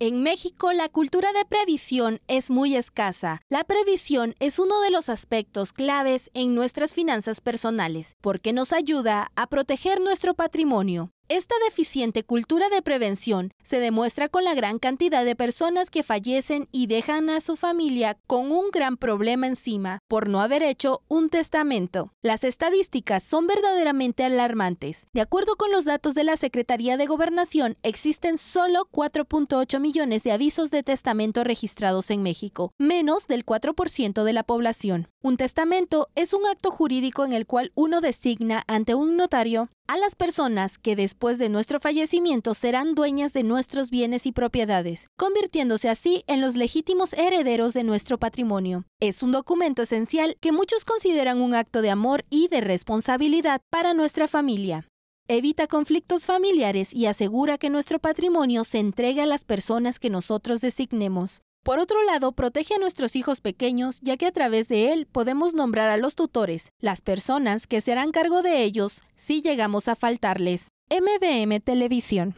En México la cultura de previsión es muy escasa. La previsión es uno de los aspectos claves en nuestras finanzas personales porque nos ayuda a proteger nuestro patrimonio. Esta deficiente cultura de prevención se demuestra con la gran cantidad de personas que fallecen y dejan a su familia con un gran problema encima por no haber hecho un testamento. Las estadísticas son verdaderamente alarmantes. De acuerdo con los datos de la Secretaría de Gobernación, existen solo 4.8 millones de avisos de testamento registrados en México, menos del 4% de la población. Un testamento es un acto jurídico en el cual uno designa ante un notario a las personas que después de nuestro fallecimiento serán dueñas de nuestros bienes y propiedades, convirtiéndose así en los legítimos herederos de nuestro patrimonio. Es un documento esencial que muchos consideran un acto de amor y de responsabilidad para nuestra familia. Evita conflictos familiares y asegura que nuestro patrimonio se entregue a las personas que nosotros designemos. Por otro lado, protege a nuestros hijos pequeños, ya que a través de él podemos nombrar a los tutores, las personas que serán cargo de ellos si llegamos a faltarles. MVM Televisión.